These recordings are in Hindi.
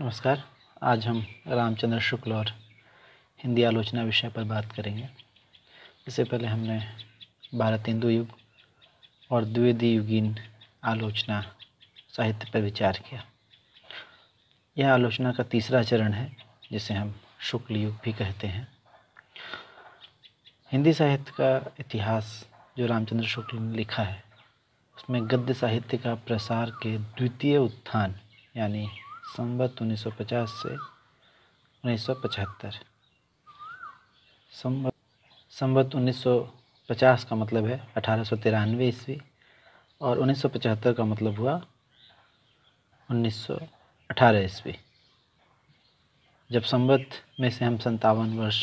नमस्कार आज हम रामचंद्र शुक्ल और हिंदी आलोचना विषय पर बात करेंगे इससे पहले हमने भारत हिंदू युग और द्विवेदी युगीन आलोचना साहित्य पर विचार किया यह आलोचना का तीसरा चरण है जिसे हम शुक्ल युग भी कहते हैं हिंदी साहित्य का इतिहास जो रामचंद्र शुक्ल ने लिखा है उसमें गद्य साहित्य का प्रसार के द्वितीय उत्थान यानी संवत 1950 से 1975 संवत संवत 1950 का मतलब है अठारह सौ ईस्वी और 1975 का मतलब हुआ 1918 ईस्वी जब संवत में से हम संतावन वर्ष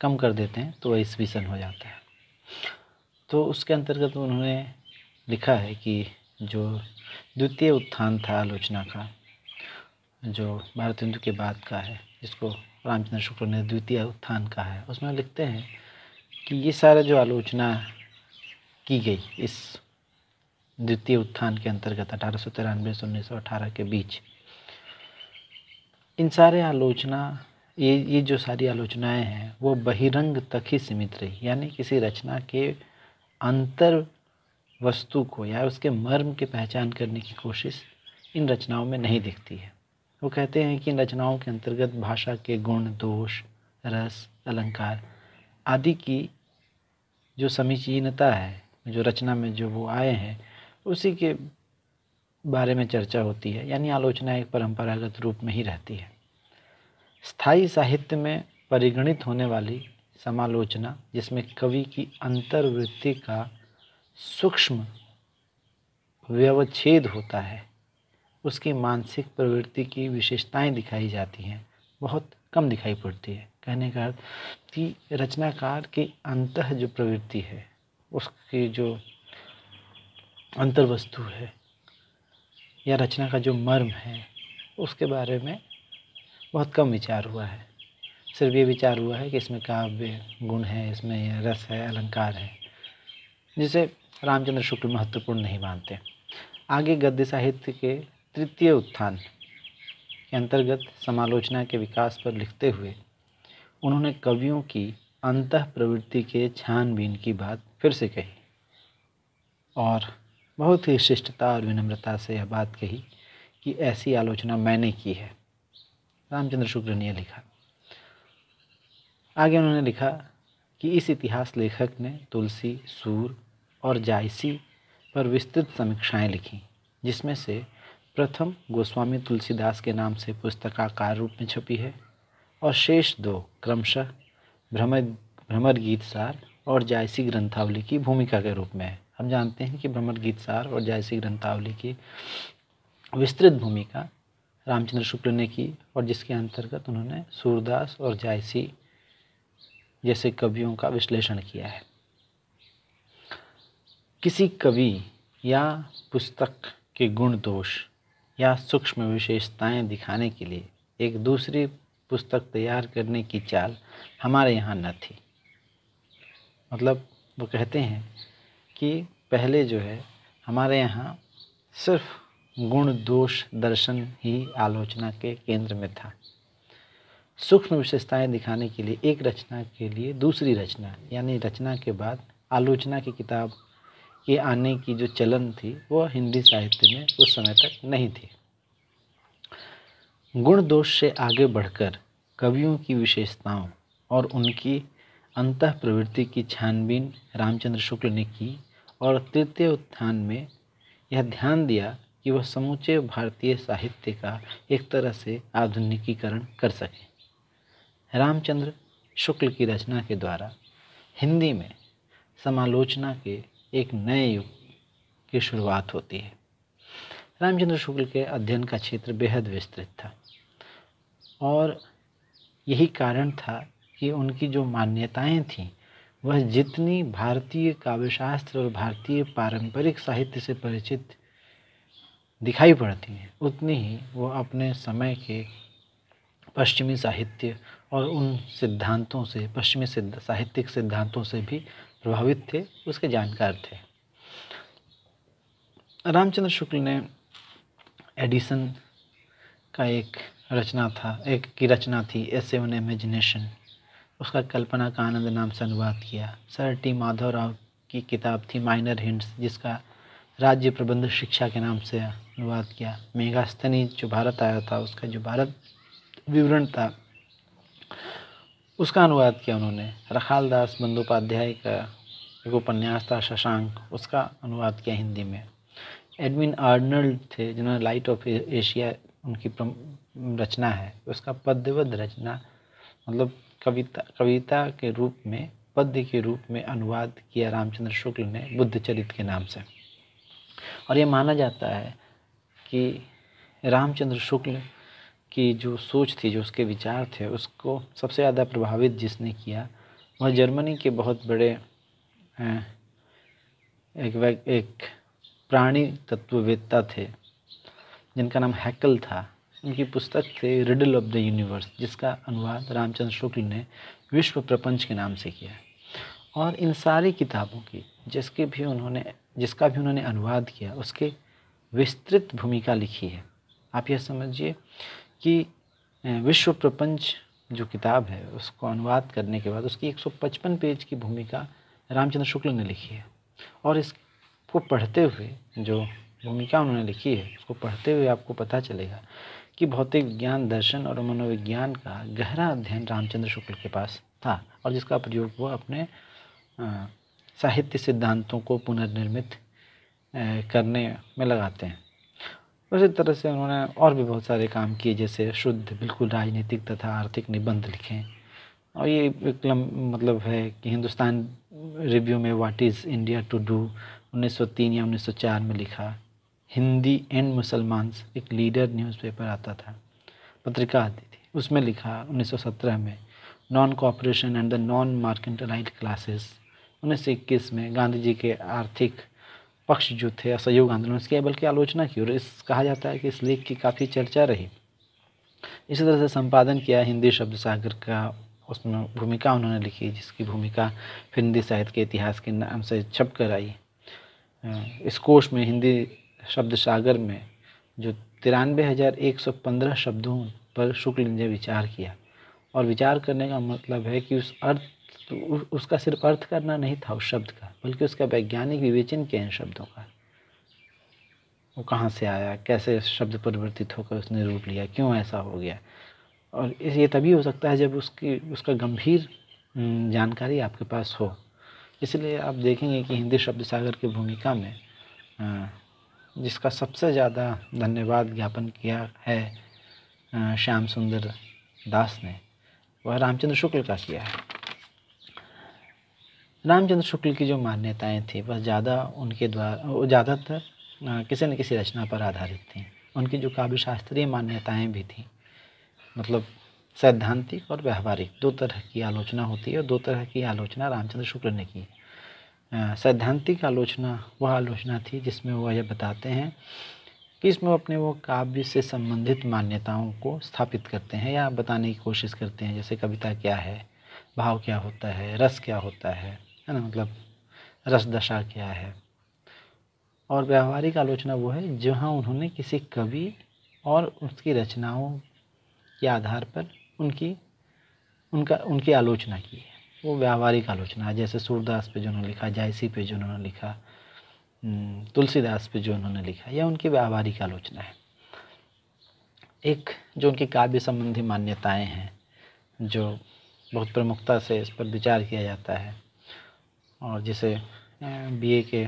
कम कर देते हैं तो वह ईस्वी सन हो जाता है तो उसके अंतर्गत उन्होंने लिखा है कि जो द्वितीय उत्थान था आलोचना का जो भारत हिंदु के बाद का है जिसको रामचंद्र शुक्ल ने द्वितीय उत्थान कहा है उसमें लिखते हैं कि ये सारा जो आलोचना की गई इस द्वितीय उत्थान के अंतर्गत अठारह सौ तिरानवे से उन्नीस सौ अठारह के बीच इन सारे आलोचना ये ये जो सारी आलोचनाएं हैं वो बहिरंग तक ही सीमित रही यानी किसी रचना के अंतर वस्तु को या उसके मर्म की पहचान करने की कोशिश इन रचनाओं में नहीं दिखती है वो कहते हैं कि इन रचनाओं के अंतर्गत भाषा के गुण दोष रस अलंकार आदि की जो समीचीनता है जो रचना में जो वो आए हैं उसी के बारे में चर्चा होती है यानी आलोचना एक परंपरागत रूप में ही रहती है स्थायी साहित्य में परिगणित होने वाली समालोचना जिसमें कवि की अंतर्वृत्ति का सूक्ष्म व्यवच्छेद होता है उसकी मानसिक प्रवृत्ति की विशेषताएं दिखाई जाती हैं बहुत कम दिखाई पड़ती है कहने का अर्थ कि रचनाकार की अंत जो प्रवृत्ति है उसकी जो अंतर्वस्तु है या रचना का जो मर्म है उसके बारे में बहुत कम विचार हुआ है सिर्फ ये विचार हुआ है कि इसमें काव्य गुण है इसमें रस है अलंकार है जिसे रामचंद्र शुक्ल महत्वपूर्ण नहीं मानते आगे गद्य साहित्य के तृतीय उत्थान के अंतर्गत समालोचना के विकास पर लिखते हुए उन्होंने कवियों की अंत प्रवृत्ति के छानबीन की बात फिर से कही और बहुत ही शिष्टता और विनम्रता से यह बात कही कि ऐसी आलोचना मैंने की है रामचंद्र शुक्ल ने यह लिखा आगे उन्होंने लिखा कि इस इतिहास लेखक ने तुलसी सूर और जायसी पर विस्तृत समीक्षाएं लिखीं जिसमें से प्रथम गोस्वामी तुलसीदास के नाम से पुस्तकाकार रूप में छपी है और शेष दो क्रमशः भ्रमर भ्रमर गीत सार और जायसी ग्रंथावली की भूमिका के रूप में है हम जानते हैं कि भ्रमर गीत सार और जायसी ग्रंथावली की विस्तृत भूमिका रामचंद्र शुक्ल ने की और जिसके अंतर्गत उन्होंने सूरदास और जायसी जैसे कवियों का विश्लेषण किया है किसी कवि या पुस्तक के गुण दोष या सूक्ष्म विशेषताएं दिखाने के लिए एक दूसरी पुस्तक तैयार करने की चाल हमारे यहाँ न थी मतलब वो कहते हैं कि पहले जो है हमारे यहाँ सिर्फ गुण दोष दर्शन ही आलोचना के केंद्र में था सूक्ष्म विशेषताएं दिखाने के लिए एक रचना के लिए दूसरी रचना यानी रचना के बाद आलोचना की किताब के आने की जो चलन थी वह हिंदी साहित्य में उस समय तक नहीं थी गुण दोष से आगे बढ़कर कवियों की विशेषताओं और उनकी अंत प्रवृत्ति की छानबीन रामचंद्र शुक्ल ने की और तृतीय उत्थान में यह ध्यान दिया कि वह समूचे भारतीय साहित्य का एक तरह से आधुनिकीकरण कर सकें रामचंद्र शुक्ल की रचना के द्वारा हिंदी में समालोचना के एक नए युग की शुरुआत होती है रामचंद्र शुक्ल के अध्ययन का क्षेत्र बेहद विस्तृत था और यही कारण था कि उनकी जो मान्यताएं थीं वह जितनी भारतीय काव्यशास्त्र और भारतीय पारंपरिक साहित्य से परिचित दिखाई पड़ती हैं उतनी ही वो अपने समय के पश्चिमी साहित्य और उन सिद्धांतों से पश्चिमी सिद्ध साहित्यिक सिद्धांतों से भी प्रभावित थे उसके जानकार थे रामचंद्र शुक्ल ने एडिसन का एक रचना था एक की रचना थी एस एवन इमेजिनेशन उसका कल्पना का आनंद नाम से अनुवाद किया सर टी माधव राव की किताब थी माइनर हिंट्स जिसका राज्य प्रबंध शिक्षा के नाम से अनुवाद किया मेघास्तनी जो भारत आया था उसका जो भारत विवरण था उसका अनुवाद किया उन्होंने रखालदास बंदोपाध्याय का एक उपन्यास था शशांक उसका अनुवाद किया हिंदी में एडमिन आर्नल्ड थे जिन्होंने लाइट ऑफ एशिया उनकी रचना है उसका पद्यवध रचना मतलब कविता कविता के रूप में पद्य के रूप में अनुवाद किया रामचंद्र शुक्ल ने बुद्ध चरित के नाम से और यह माना जाता है कि रामचंद्र शुक्ल की जो सोच थी जो उसके विचार थे उसको सबसे ज़्यादा प्रभावित जिसने किया वह जर्मनी के बहुत बड़े एक एक प्राणी तत्ववेत्ता थे जिनका नाम हैकल था उनकी पुस्तक थी रिडल ऑफ द यूनिवर्स जिसका अनुवाद रामचंद्र शुक्ल ने विश्व प्रपंच के नाम से किया और इन सारी किताबों की जिसके भी उन्होंने जिसका भी उन्होंने अनुवाद किया उसके विस्तृत भूमिका लिखी है आप यह समझिए कि विश्व प्रपंच जो किताब है उसको अनुवाद करने के बाद उसकी 155 पेज की भूमिका रामचंद्र शुक्ल ने लिखी है और इसको पढ़ते हुए जो भूमिका उन्होंने लिखी है उसको पढ़ते हुए आपको पता चलेगा कि भौतिक विज्ञान दर्शन और मनोविज्ञान का गहरा अध्ययन रामचंद्र शुक्ल के पास था और जिसका प्रयोग वो अपने साहित्य सिद्धांतों को पुनर्निर्मित करने में लगाते हैं उसी तरह से उन्होंने और भी बहुत सारे काम किए जैसे शुद्ध बिल्कुल राजनीतिक तथा आर्थिक निबंध लिखे और ये एक मतलब है कि हिंदुस्तान रिव्यू में what is India to do 1903 या 1904 में लिखा हिंदी एंड मुसलमान एक लीडर न्यूज़पेपर आता था पत्रिका आती थी उसमें लिखा 1917 में non cooperation and the non mercantile classes 1921 में गांधी जी के आर्थिक पक्ष जो थे असहयोग आंदोलन इसके बल्कि आलोचना की और इस कहा जाता है कि इस लेख की काफ़ी चर्चा रही इसी तरह से संपादन किया हिंदी शब्द सागर का उसमें भूमिका उन्होंने लिखी जिसकी भूमिका फिर हिंदी साहित्य के इतिहास के नाम से छप कर आई इस कोष में हिंदी शब्द सागर में जो तिरानवे हज़ार एक सौ पंद्रह शब्दों पर शुक्ल ने विचार किया और विचार करने का मतलब है कि उस अर्थ तो उसका सिर्फ अर्थ करना नहीं था उस शब्द का बल्कि उसका वैज्ञानिक विवेचन किया इन शब्दों का वो कहाँ से आया कैसे शब्द परिवर्तित होकर उसने रूप लिया क्यों ऐसा हो गया और ये तभी हो सकता है जब उसकी उसका गंभीर जानकारी आपके पास हो इसलिए आप देखेंगे कि हिंदी शब्द सागर की भूमिका में जिसका सबसे ज़्यादा धन्यवाद ज्ञापन किया है श्याम सुंदर दास ने वह रामचंद्र शुक्ल का किया है रामचंद्र शुक्ल की जो मान्यताएं थी वह ज़्यादा उनके द्वारा ज़्यादातर किसी न किसी रचना पर आधारित थी उनकी जो काव्य शास्त्रीय मान्यताएं भी थी मतलब सैद्धांतिक और व्यवहारिक दो तरह की आलोचना होती है और दो तरह की आलोचना रामचंद्र शुक्ल ने की सैद्धांतिक आलोचना वह आलोचना थी जिसमें वह यह बताते हैं कि इसमें अपने वो काव्य से संबंधित मान्यताओं को स्थापित करते हैं या बताने की कोशिश करते हैं जैसे कविता क्या है भाव क्या होता है रस क्या होता है है ना मतलब रस दशा क्या है और व्यावहारिक आलोचना वो है जहाँ उन्होंने किसी कवि और उसकी रचनाओं के आधार पर उनकी उनका उनकी आलोचना की है वो व्यावहारिक आलोचना है जैसे सूरदास पे जो उन्होंने लिखा जायसी पे जो उन्होंने लिखा तुलसीदास पे जो उन्होंने लिखा यह उनकी व्यावहारिक आलोचना है एक जो उनकी काव्य संबंधी मान्यताएं हैं जो बहुत प्रमुखता से इस पर विचार किया जाता है और जिसे बीए के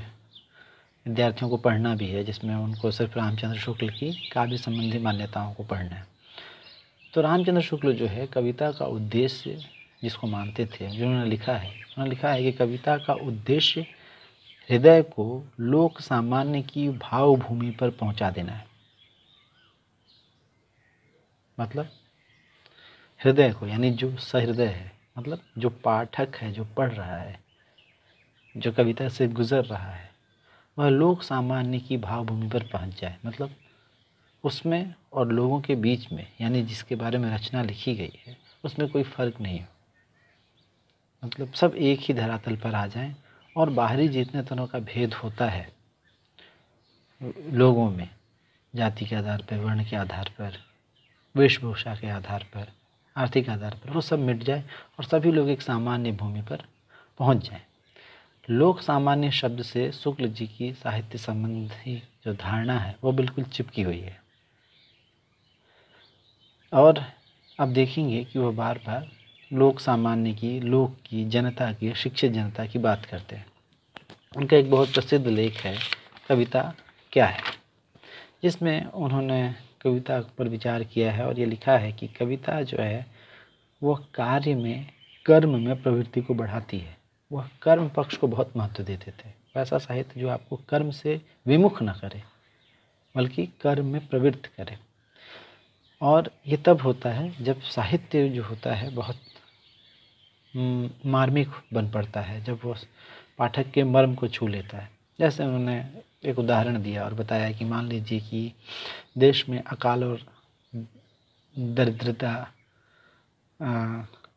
विद्यार्थियों को पढ़ना भी है जिसमें उनको सिर्फ रामचंद्र शुक्ल की काव्य संबंधी मान्यताओं को पढ़ना है तो रामचंद्र शुक्ल जो है कविता का उद्देश्य जिसको मानते थे जो उन्होंने लिखा है उन्होंने लिखा है कि कविता का उद्देश्य हृदय को लोक सामान्य की भावभूमि पर पहुंचा देना है मतलब हृदय को यानी जो सहृदय है मतलब जो पाठक है जो पढ़ रहा है जो कविता से गुजर रहा है वह लोक सामान्य की भावभूमि पर पहुंच जाए मतलब उसमें और लोगों के बीच में यानी जिसके बारे में रचना लिखी गई है उसमें कोई फ़र्क नहीं हो मतलब सब एक ही धरातल पर आ जाएं और बाहरी जितने तरह का भेद होता है लोगों में जाति के आधार पर वर्ण के आधार पर वेशभूषा के आधार पर आर्थिक आधार पर वो सब मिट जाए और सभी लोग एक सामान्य भूमि पर पहुंच जाएं लोक सामान्य शब्द से शुक्ल जी की साहित्य संबंधी जो धारणा है वो बिल्कुल चिपकी हुई है और अब देखेंगे कि वह बार बार लोक सामान्य की लोक की जनता की शिक्षित जनता की बात करते हैं उनका एक बहुत प्रसिद्ध लेख है कविता क्या है जिसमें उन्होंने कविता पर विचार किया है और ये लिखा है कि कविता जो है वो कार्य में कर्म में प्रवृत्ति को बढ़ाती है वह कर्म पक्ष को बहुत महत्व देते थे वैसा साहित्य जो आपको कर्म से विमुख न करे बल्कि कर्म में प्रवृत्त करे और ये तब होता है जब साहित्य जो होता है बहुत मार्मिक बन पड़ता है जब वो पाठक के मर्म को छू लेता है जैसे उन्होंने एक उदाहरण दिया और बताया कि मान लीजिए कि देश में अकाल और दरिद्रता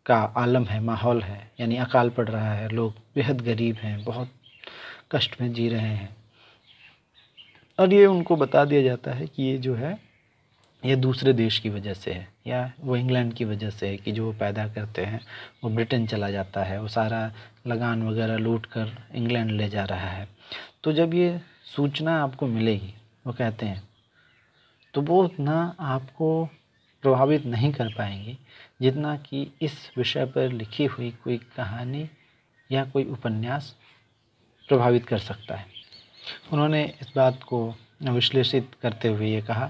का आलम है माहौल है यानी अकाल पड़ रहा है लोग बेहद गरीब हैं बहुत कष्ट में जी रहे हैं और ये उनको बता दिया जाता है कि ये जो है ये दूसरे देश की वजह से है या वो इंग्लैंड की वजह से है कि जो वो पैदा करते हैं वो ब्रिटेन चला जाता है वो सारा लगान वगैरह लूट कर इंग्लैंड ले जा रहा है तो जब ये सूचना आपको मिलेगी वो कहते हैं तो वो उतना आपको प्रभावित नहीं कर पाएंगी जितना कि इस विषय पर लिखी हुई कोई कहानी या कोई उपन्यास प्रभावित कर सकता है उन्होंने इस बात को विश्लेषित करते हुए ये कहा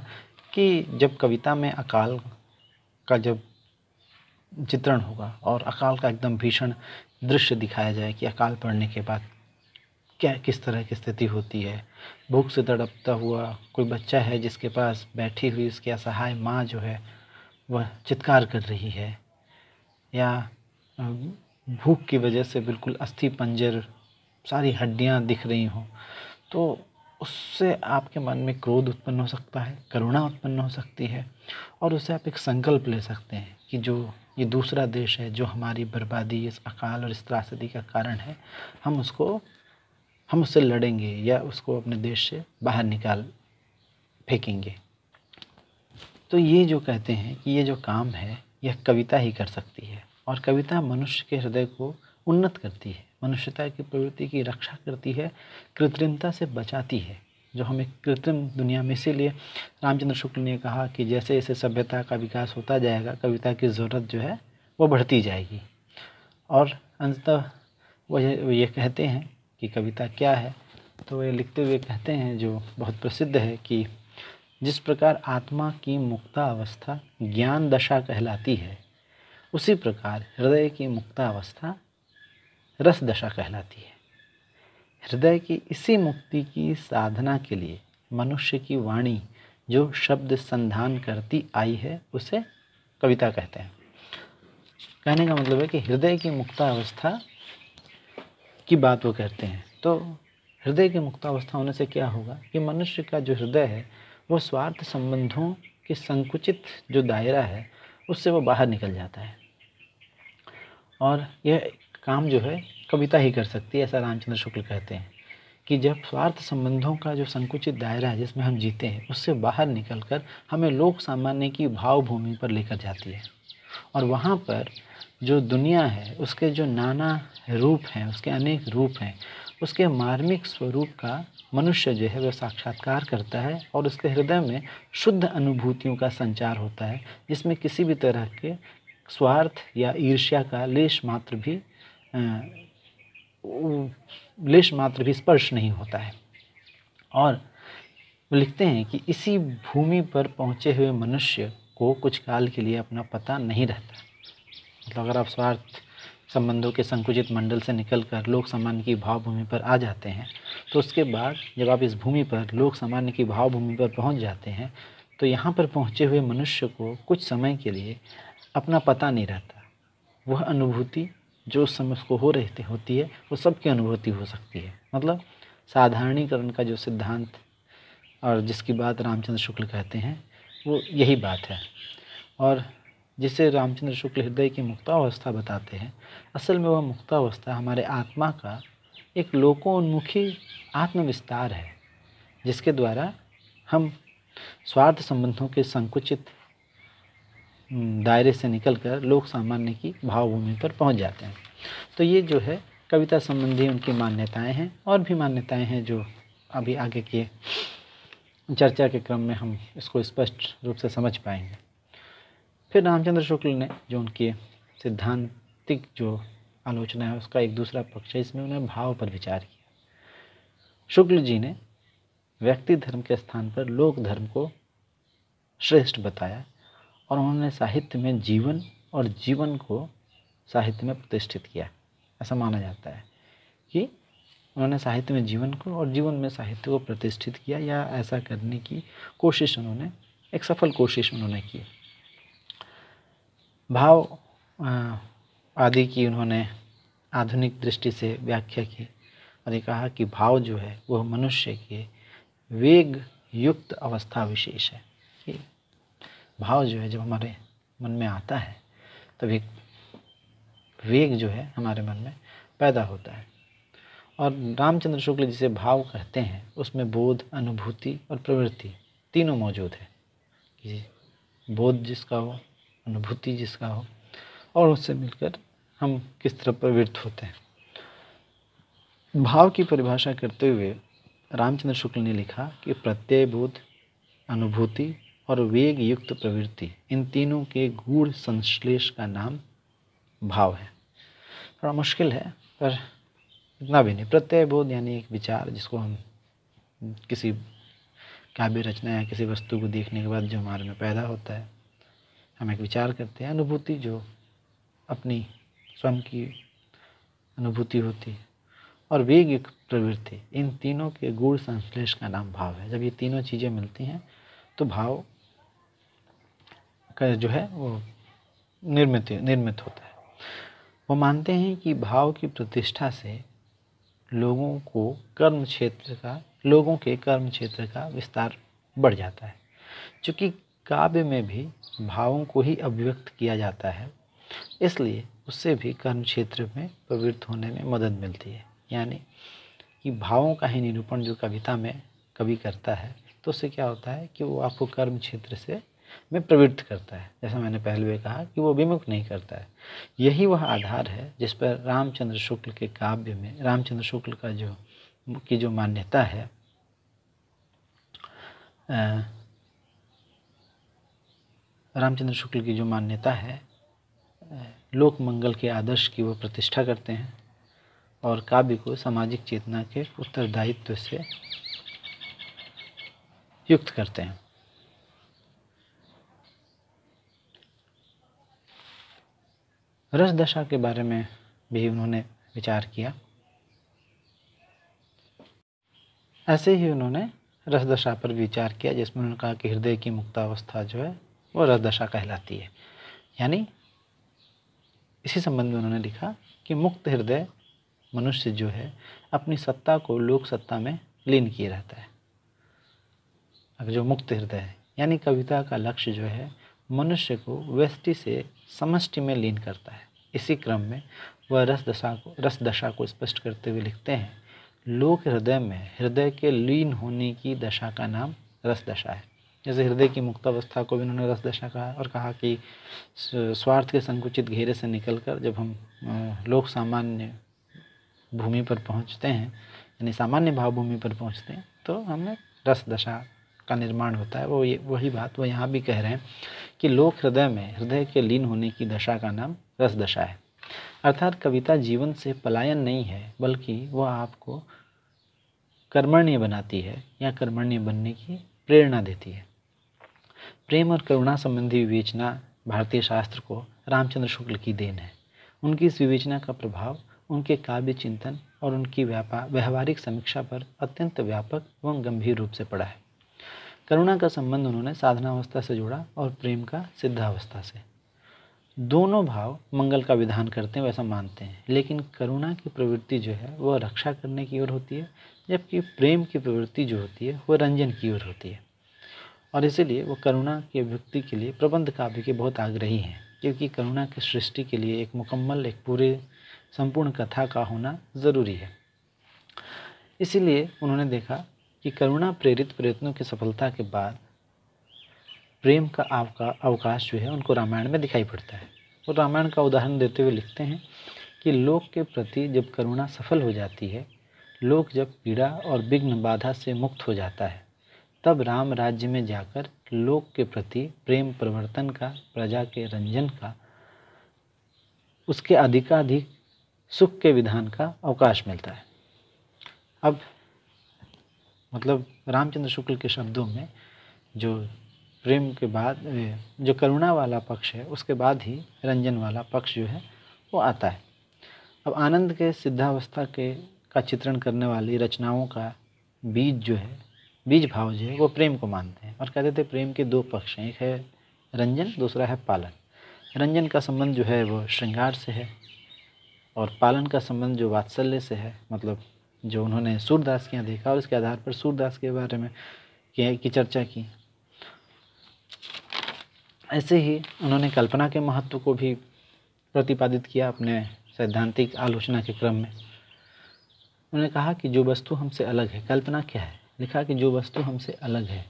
कि जब कविता में अकाल का जब चित्रण होगा और अकाल का एकदम भीषण दृश्य दिखाया जाए कि अकाल पड़ने के बाद क्या किस तरह की स्थिति होती है भूख से तड़पता हुआ कोई बच्चा है जिसके पास बैठी हुई उसकी असहाय माँ जो है वह चित्कार कर रही है या भूख की वजह से बिल्कुल अस्थि पंजर सारी हड्डियां दिख रही हों तो उससे आपके मन में क्रोध उत्पन्न हो सकता है करुणा उत्पन्न हो सकती है और उससे आप एक संकल्प ले सकते हैं कि जो ये दूसरा देश है जो हमारी बर्बादी इस अकाल और इस त्रासदी का कारण है हम उसको हम उससे लड़ेंगे या उसको अपने देश से बाहर निकाल फेंकेंगे तो ये जो कहते हैं कि ये जो काम है यह कविता ही कर सकती है और कविता मनुष्य के हृदय को उन्नत करती है मनुष्यता की प्रवृत्ति की रक्षा करती है कृत्रिमता से बचाती है जो हमें कृत्रिम दुनिया में इसीलिए रामचंद्र शुक्ल ने कहा कि जैसे जैसे सभ्यता का विकास होता जाएगा कविता की ज़रूरत जो है वो बढ़ती जाएगी और अंततः वो ये कहते हैं कि कविता क्या है तो ये लिखते हुए कहते हैं जो बहुत प्रसिद्ध है कि जिस प्रकार आत्मा की मुक्ता अवस्था ज्ञान दशा कहलाती है उसी प्रकार हृदय की मुक्ता अवस्था रस दशा कहलाती है हृदय की इसी मुक्ति की साधना के लिए मनुष्य की वाणी जो शब्द संधान करती आई है उसे कविता कहते हैं कहने का मतलब है कि हृदय की मुक्ता अवस्था की बात वो कहते हैं तो हृदय की मुक्तावस्था होने से क्या होगा कि मनुष्य का जो हृदय है वो स्वार्थ संबंधों के संकुचित जो दायरा है उससे वो बाहर निकल जाता है और यह काम जो है कविता ही कर सकती है ऐसा रामचंद्र शुक्ल कहते हैं कि जब स्वार्थ संबंधों का जो संकुचित दायरा है जिसमें हम जीते हैं उससे बाहर निकलकर हमें लोक सामान्य की भावभूमि पर लेकर जाती है और वहाँ पर जो दुनिया है उसके जो नाना रूप हैं उसके अनेक रूप हैं उसके मार्मिक स्वरूप का मनुष्य जो है वह साक्षात्कार करता है और उसके हृदय में शुद्ध अनुभूतियों का संचार होता है जिसमें किसी भी तरह के स्वार्थ या ईर्ष्या का लेश मात्र भी लेश मात्र भी स्पर्श नहीं होता है और लिखते हैं कि इसी भूमि पर पहुँचे हुए मनुष्य को कुछ काल के लिए अपना पता नहीं रहता मतलब अगर आप स्वार्थ संबंधों के संकुचित मंडल से निकलकर लोक सामान्य की भावभूमि पर आ जाते हैं तो उसके बाद जब आप इस भूमि पर लोक सामान्य की भावभूमि पर पहुंच जाते हैं तो यहाँ पर पहुँचे हुए मनुष्य को कुछ समय के लिए अपना पता नहीं रहता वह अनुभूति जो उस समय उसको हो रही होती है वो सबकी अनुभूति हो सकती है मतलब साधारणीकरण का जो सिद्धांत और जिसकी बात रामचंद्र शुक्ल कहते हैं वो यही बात है और जिसे रामचंद्र शुक्ल हृदय की मुक्तावस्था बताते हैं असल में वह मुक्तावस्था हमारे आत्मा का एक लोकोन्मुखी आत्मविस्तार है जिसके द्वारा हम स्वार्थ संबंधों के संकुचित दायरे से निकलकर लोक सामान्य की भावभूमि पर पहुंच जाते हैं तो ये जो है कविता संबंधी उनकी मान्यताएं हैं और भी मान्यताएं हैं जो अभी आगे के चर्चा के क्रम में हम इसको स्पष्ट रूप से समझ पाएंगे फिर रामचंद्र शुक्ल ने जो उनकी सिद्धांतिक जो आलोचना है उसका एक दूसरा पक्ष है इसमें उन्होंने भाव पर विचार किया शुक्ल जी ने व्यक्ति धर्म के स्थान पर लोक धर्म को श्रेष्ठ बताया और उन्होंने साहित्य में जीवन और जीवन को साहित्य में प्रतिष्ठित किया ऐसा माना जाता है कि उन्होंने साहित्य में जीवन को और जीवन में साहित्य को प्रतिष्ठित किया या ऐसा करने की कोशिश उन्होंने एक सफल कोशिश उन्होंने की भाव आदि की उन्होंने आधुनिक दृष्टि से व्याख्या की और ये कहा कि भाव जो है वह मनुष्य के वेग युक्त अवस्था विशेष है कि भाव जो है जब हमारे मन में आता है तभी वेग जो है हमारे मन में पैदा होता है और रामचंद्र शुक्ल जिसे भाव कहते हैं उसमें बोध अनुभूति और प्रवृत्ति तीनों मौजूद है कि बोध जिसका हो अनुभूति जिसका हो और उससे मिलकर हम किस तरह प्रवृत्त होते हैं भाव की परिभाषा करते हुए रामचंद्र शुक्ल ने लिखा कि प्रत्यय बोध अनुभूति और वेग युक्त प्रवृत्ति इन तीनों के गूढ़ संश्लेष का नाम भाव है थोड़ा मुश्किल है पर इतना भी नहीं प्रत्यय बोध यानी एक विचार जिसको हम किसी काव्य रचना या किसी वस्तु को देखने के बाद जो हमारे में पैदा होता है हम एक विचार करते हैं अनुभूति जो अपनी स्वयं की अनुभूति होती है और वेग एक प्रवृत्ति इन तीनों के गुण संश्लेष का नाम भाव है जब ये तीनों चीज़ें मिलती हैं तो भाव का जो है वो निर्मित निर्मित होता है वो मानते हैं कि भाव की प्रतिष्ठा से लोगों को कर्म क्षेत्र का लोगों के कर्म क्षेत्र का विस्तार बढ़ जाता है क्योंकि काव्य में भी भावों को ही अभिव्यक्त किया जाता है इसलिए उससे भी कर्म क्षेत्र में प्रवृत्त होने में मदद मिलती है यानी कि भावों का ही निरूपण जो कविता में कवि करता है तो उससे क्या होता है कि वो आपको कर्म क्षेत्र से में प्रवृत्त करता है जैसा मैंने पहले भी कहा कि वो विमुख नहीं करता है यही वह आधार है जिस पर रामचंद्र शुक्ल के काव्य में रामचंद्र शुक्ल का जो की जो मान्यता है आ, रामचंद्र शुक्ल की जो मान्यता है लोक मंगल के आदर्श की वो प्रतिष्ठा करते हैं और काव्य को सामाजिक चेतना के उत्तरदायित्व से युक्त करते हैं रस दशा के बारे में भी उन्होंने विचार किया ऐसे ही उन्होंने रस दशा पर विचार किया जिसमें उन्होंने कहा कि हृदय की मुक्तावस्था जो है वो रसदशा कहलाती है यानी इसी संबंध में उन्होंने लिखा कि मुक्त हृदय मनुष्य जो है अपनी सत्ता को लोक सत्ता में लीन किए रहता है अब जो मुक्त हृदय है यानी कविता का लक्ष्य जो है मनुष्य को व्यस्टि से समष्टि में लीन करता है इसी क्रम में वह रस दशा को रस दशा को स्पष्ट करते हुए लिखते हैं लोक हृदय में हृदय के लीन होने की दशा का नाम रस दशा है जैसे हृदय की मुक्तावस्था को भी उन्होंने रस दशा कहा और कहा कि स्वार्थ के संकुचित घेरे से निकलकर जब हम लोक सामान्य भूमि पर पहुंचते हैं यानी सामान्य भाव भूमि पर पहुंचते हैं तो हमें रस दशा का निर्माण होता है वो ये वही बात वो यहाँ भी कह रहे हैं कि लोक हृदय में हृदय के लीन होने की दशा का नाम रस दशा है अर्थात कविता जीवन से पलायन नहीं है बल्कि वह आपको कर्मण्य बनाती है या कर्मण्य बनने की प्रेरणा देती है प्रेम और करुणा संबंधी विवेचना भारतीय शास्त्र को रामचंद्र शुक्ल की देन है उनकी इस विवेचना का प्रभाव उनके काव्य चिंतन और उनकी व्यापार व्यवहारिक समीक्षा पर अत्यंत व्यापक एवं गंभीर रूप से पड़ा है करुणा का संबंध उन्होंने साधनावस्था से जोड़ा और प्रेम का सिद्धावस्था से दोनों भाव मंगल का विधान करते हैं वैसा मानते हैं लेकिन करुणा की प्रवृत्ति जो है वह रक्षा करने की ओर होती है जबकि प्रेम की प्रवृत्ति जो होती है वह रंजन की ओर होती है और इसीलिए वो करुणा के व्यक्ति के लिए प्रबंध काव्य के बहुत आग्रही हैं क्योंकि करुणा की सृष्टि के लिए एक मुकम्मल एक पूरे संपूर्ण कथा का होना ज़रूरी है इसीलिए उन्होंने देखा कि करुणा प्रेरित प्रयत्नों की सफलता के बाद प्रेम का अवकाश जो है उनको रामायण में दिखाई पड़ता है और रामायण का उदाहरण देते हुए लिखते हैं कि लोक के प्रति जब करुणा सफल हो जाती है लोक जब पीड़ा और विघ्न बाधा से मुक्त हो जाता है तब राम राज्य में जाकर लोक के प्रति प्रेम प्रवर्तन का प्रजा के रंजन का उसके अधिकाधिक सुख के विधान का अवकाश मिलता है अब मतलब रामचंद्र शुक्ल के शब्दों में जो प्रेम के बाद जो करुणा वाला पक्ष है उसके बाद ही रंजन वाला पक्ष जो है वो आता है अब आनंद के सिद्धावस्था के का चित्रण करने वाली रचनाओं का बीज जो है बीज भाव जो है वो प्रेम को मानते हैं और कहते थे प्रेम के दो पक्ष हैं एक है रंजन दूसरा है पालन रंजन का संबंध जो है वो श्रृंगार से है और पालन का संबंध जो वात्सल्य से है मतलब जो उन्होंने सूरदास के यहाँ देखा और इसके आधार पर सूरदास के बारे में की चर्चा की ऐसे ही उन्होंने कल्पना के महत्व को भी प्रतिपादित किया अपने सैद्धांतिक आलोचना के क्रम में उन्होंने कहा कि जो वस्तु हमसे अलग है कल्पना क्या है लिखा कि जो वस्तु हमसे अलग है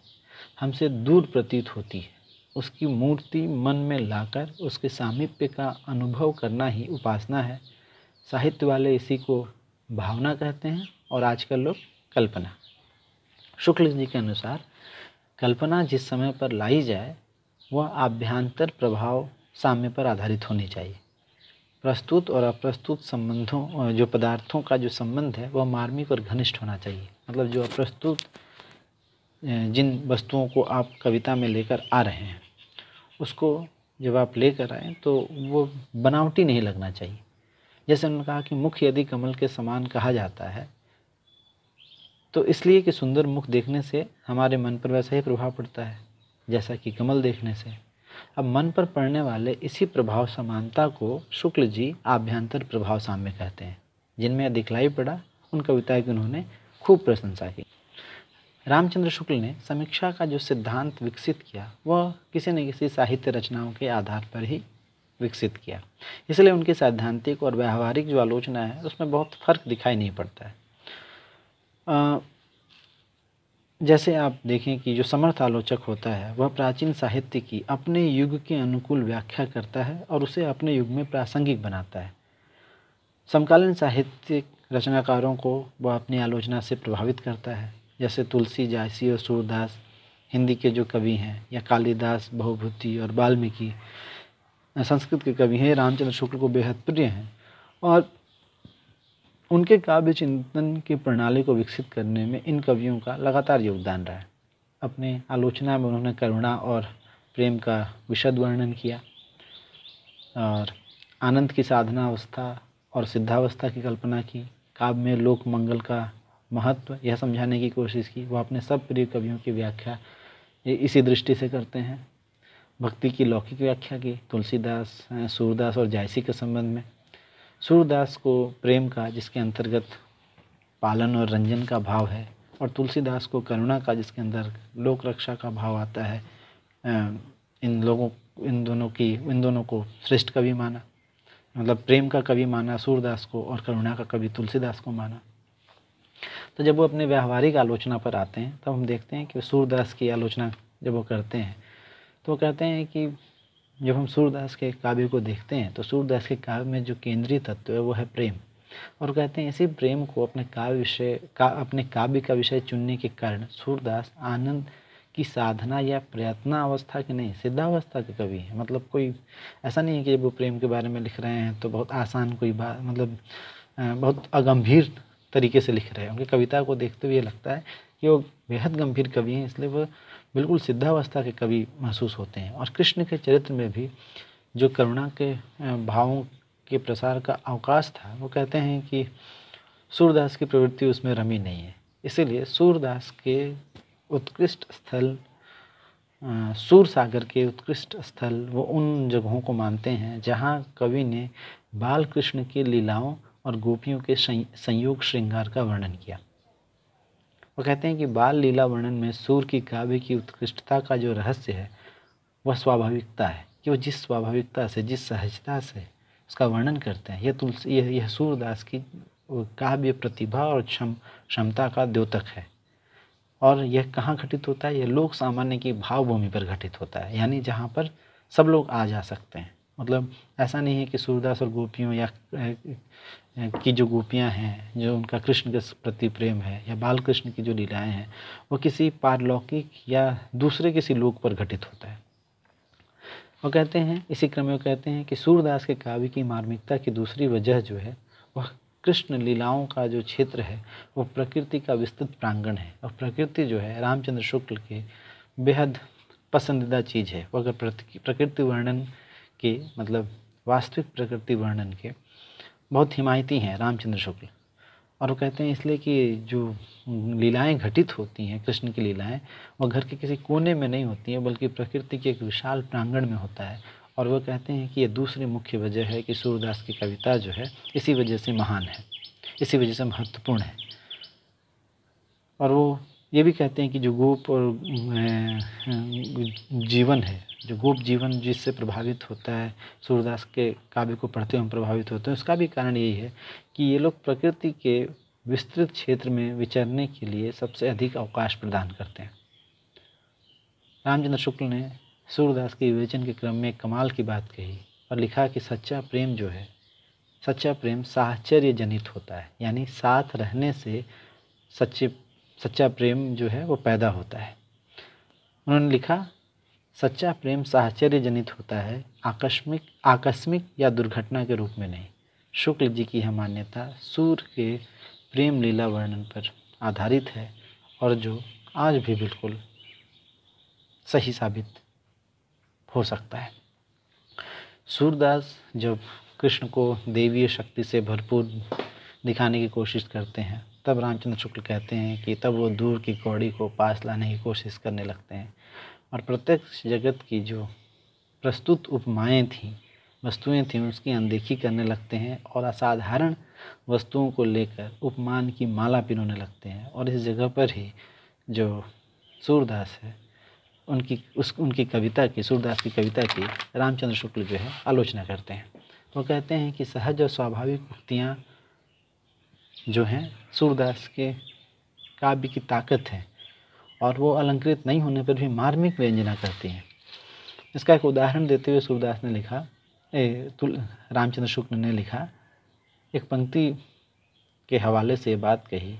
हमसे दूर प्रतीत होती है उसकी मूर्ति मन में लाकर उसके सामीप्य का अनुभव करना ही उपासना है साहित्य वाले इसी को भावना कहते हैं और आजकल लोग कल्पना शुक्ल जी के अनुसार कल्पना जिस समय पर लाई जाए वह आभ्यंतर प्रभाव साम्य पर आधारित होनी चाहिए प्रस्तुत और अप्रस्तुत संबंधों जो पदार्थों का जो संबंध है वह मार्मिक और घनिष्ठ होना चाहिए मतलब जो प्रस्तुत जिन वस्तुओं को आप कविता में लेकर आ रहे हैं उसको जब आप लेकर आएँ तो वो बनावटी नहीं लगना चाहिए जैसे उन्होंने कहा कि मुख यदि कमल के समान कहा जाता है तो इसलिए कि सुंदर मुख देखने से हमारे मन पर वैसा ही प्रभाव पड़ता है जैसा कि कमल देखने से अब मन पर पड़ने वाले इसी प्रभाव समानता को शुक्ल जी आभ्यंतर प्रभाव साम्य कहते हैं जिनमें दिखलाई पड़ा उन कविताएँ की उन्होंने खूब प्रशंसा की रामचंद्र शुक्ल ने समीक्षा का जो सिद्धांत विकसित किया वह किसी न किसी साहित्य रचनाओं के आधार पर ही विकसित किया इसलिए उनकी सैद्धांतिक और व्यावहारिक जो आलोचना है उसमें बहुत फर्क दिखाई नहीं पड़ता है आ, जैसे आप देखें कि जो समर्थ आलोचक होता है वह प्राचीन साहित्य की अपने युग के अनुकूल व्याख्या करता है और उसे अपने युग में प्रासंगिक बनाता है समकालीन साहित्य रचनाकारों को वह अपनी आलोचना से प्रभावित करता है जैसे तुलसी जायसी और सूरदास हिंदी के जो कवि हैं या कालिदास बहुभूति और वाल्मीकि संस्कृत के कवि हैं रामचंद्र शुक्ल को बेहद प्रिय हैं और उनके काव्य चिंतन की प्रणाली को विकसित करने में इन कवियों का लगातार योगदान रहा है अपने आलोचना में उन्होंने करुणा और प्रेम का विशद वर्णन किया और आनंद की साधना अवस्था और सिद्धावस्था की कल्पना की काव्य में लोक मंगल का महत्व यह समझाने की कोशिश की वह अपने सब प्रिय कवियों की व्याख्या इसी दृष्टि से करते हैं भक्ति की लौकिक व्याख्या की तुलसीदास सूरदास और जायसी के संबंध में सूरदास को प्रेम का जिसके अंतर्गत पालन और रंजन का भाव है और तुलसीदास को करुणा का जिसके अंदर लोक रक्षा का भाव आता है इन लोगों इन दोनों की इन दोनों को श्रेष्ठ कवि माना मतलब प्रेम का कवि माना सूरदास को और करुणा का कवि तुलसीदास को माना तो जब वो अपने व्यावहारिक आलोचना पर आते हैं तब हम देखते हैं कि सूरदास की आलोचना जब वो करते हैं तो कहते हैं कि जब हम सूरदास के काव्य को देखते हैं तो सूरदास के काव्य में जो केंद्रीय तत्व है वो है प्रेम और कहते हैं इसी प्रेम को अपने काव्य विषय का अपने काव्य का विषय चुनने के कारण सूरदास आनंद की साधना या प्रयत्न अवस्था की नहीं सिद्धावस्था के कवि है मतलब कोई ऐसा नहीं है कि जब वो प्रेम के बारे में लिख रहे हैं तो बहुत आसान कोई बात मतलब बहुत अगंभीर तरीके से लिख रहे हैं उनकी कविता को देखते हुए लगता है कि वो बेहद गंभीर कवि हैं इसलिए वो बिल्कुल सिद्धावस्था के कवि महसूस होते हैं और कृष्ण के चरित्र में भी जो करुणा के भावों के प्रसार का अवकाश था वो कहते हैं कि सूरदास की प्रवृत्ति उसमें रमी नहीं है इसीलिए सूरदास के उत्कृष्ट स्थल सूर सागर के उत्कृष्ट स्थल वो उन जगहों को मानते हैं जहाँ कवि ने बाल कृष्ण की लीलाओं और गोपियों के संयोग श्रृंगार का वर्णन किया वो कहते हैं कि बाल लीला वर्णन में सूर की काव्य की उत्कृष्टता का जो रहस्य है वह स्वाभाविकता है कि वो जिस स्वाभाविकता से जिस सहजता से उसका वर्णन करते हैं यह तुलसी यह यह सूरदास की काव्य प्रतिभा और क्षम क्षमता का द्योतक है और यह कहाँ घटित होता है यह लोक सामान्य की भावभूमि पर घटित होता है यानी जहाँ पर सब लोग आ जा सकते हैं मतलब ऐसा नहीं है कि सूरदास और गोपियों या की जो गोपियाँ हैं जो उनका कृष्ण के प्रति प्रेम है या बाल कृष्ण की जो लीलाएँ हैं वो किसी पारलौकिक या दूसरे किसी लोक पर घटित होता है वो कहते हैं इसी क्रम में वो कहते हैं कि सूरदास के काव्य की मार्मिकता की दूसरी वजह जो है कृष्ण लीलाओं का जो क्षेत्र है वो प्रकृति का विस्तृत प्रांगण है और प्रकृति जो है रामचंद्र शुक्ल के बेहद पसंदीदा चीज़ है वो अगर प्रकृति वर्णन के मतलब वास्तविक प्रकृति वर्णन के बहुत हिमायती हैं रामचंद्र शुक्ल और वो कहते हैं इसलिए कि जो लीलाएं घटित होती हैं कृष्ण की लीलाएं वो घर के किसी कोने में नहीं होती हैं बल्कि प्रकृति के एक विशाल प्रांगण में होता है और वो कहते हैं कि ये दूसरी मुख्य वजह है कि सूरदास की कविता जो है इसी वजह से महान है इसी वजह से महत्वपूर्ण है और वो ये भी कहते हैं कि जो गोप और जीवन है जो गोप जीवन जिससे प्रभावित होता है सूरदास के काव्य को पढ़ते हुए हम प्रभावित होते हैं उसका भी कारण यही है कि ये लोग प्रकृति के विस्तृत क्षेत्र में विचरने के लिए सबसे अधिक अवकाश प्रदान करते हैं रामचंद्र शुक्ल ने सूरदास के विवेचन के क्रम में कमाल की बात कही और लिखा कि सच्चा प्रेम जो है सच्चा प्रेम साहचर्य जनित होता है यानी साथ रहने से सच्चे सच्चा प्रेम जो है वो पैदा होता है उन्होंने लिखा सच्चा प्रेम साहचर्य जनित होता है आकस्मिक आकस्मिक या दुर्घटना के रूप में नहीं शुक्ल जी की यह मान्यता सूर्य के प्रेम लीला वर्णन पर आधारित है और जो आज भी बिल्कुल सही साबित हो सकता है सूरदास जब कृष्ण को देवीय शक्ति से भरपूर दिखाने की कोशिश करते हैं तब रामचंद्र शुक्ल कहते हैं कि तब वो दूर की कौड़ी को पास लाने की कोशिश करने लगते हैं और प्रत्यक्ष जगत की जो प्रस्तुत उपमाएँ थीं वस्तुएं थीं उसकी अनदेखी करने लगते हैं और असाधारण वस्तुओं को लेकर उपमान की माला पिरोने लगते हैं और इस जगह पर ही जो सूरदास है उनकी उस उनकी कविता की सूरदास की कविता की रामचंद्र शुक्ल जो है आलोचना करते हैं वो कहते हैं कि सहज और स्वाभाविक उक्तियाँ जो हैं सूरदास के काव्य की ताकत है और वो अलंकृत नहीं होने पर भी मार्मिक व्यंजना करती हैं इसका एक उदाहरण देते हुए सूरदास ने लिखा ए, तुल रामचंद्र शुक्ल ने लिखा एक पंक्ति के हवाले से बात कही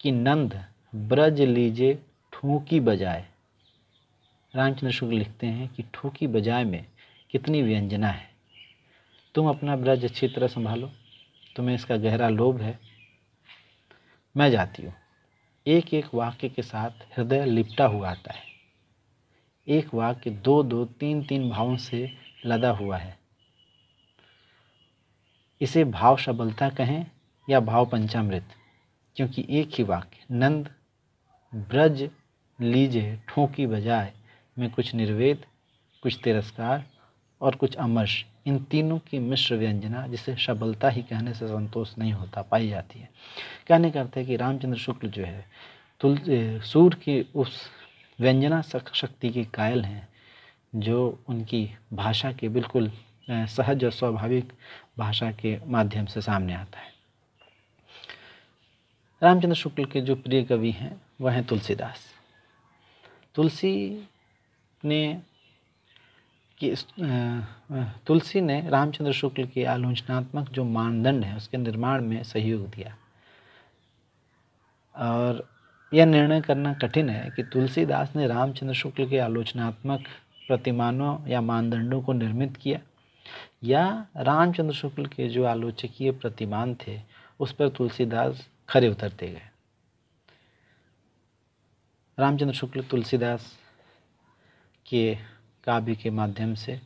कि नंद ब्रज लीजे ठूकी बजाए रामचंद्र शुक्ल लिखते हैं कि ठोकी बजाय में कितनी व्यंजना है तुम अपना ब्रज अच्छी तरह संभालो तुम्हें इसका गहरा लोभ है मैं जाती हूँ एक एक वाक्य के साथ हृदय लिपटा हुआ आता है एक वाक्य दो दो तीन तीन भावों से लदा हुआ है इसे भाव सबलता कहें या भाव पंचामृत क्योंकि एक ही वाक्य नंद ब्रज लीजे ठोकी बजाए में कुछ निर्वेद कुछ तिरस्कार और कुछ अमर्श इन तीनों की मिश्र व्यंजना जिसे शबलता ही कहने से संतोष नहीं होता पाई जाती है कहने करते हैं कि रामचंद्र शुक्ल जो है तुल सूर्य की उस व्यंजना शक्ति के कायल हैं जो उनकी भाषा के बिल्कुल सहज और स्वाभाविक भाषा के माध्यम से सामने आता है रामचंद्र शुक्ल के जो प्रिय कवि हैं वह हैं तुलसीदास तुलसी ने कि तुलसी ने रामचंद्र शुक्ल के आलोचनात्मक जो मानदंड है उसके निर्माण में सहयोग दिया और यह निर्णय करना कठिन है कि तुलसीदास ने रामचंद्र शुक्ल के आलोचनात्मक प्रतिमानों या मानदंडों को निर्मित किया या रामचंद्र शुक्ल के जो आलोचकीय प्रतिमान थे उस पर तुलसीदास खरे उतरते गए रामचंद्र शुक्ल तुलसीदास के काव्य के माध्यम से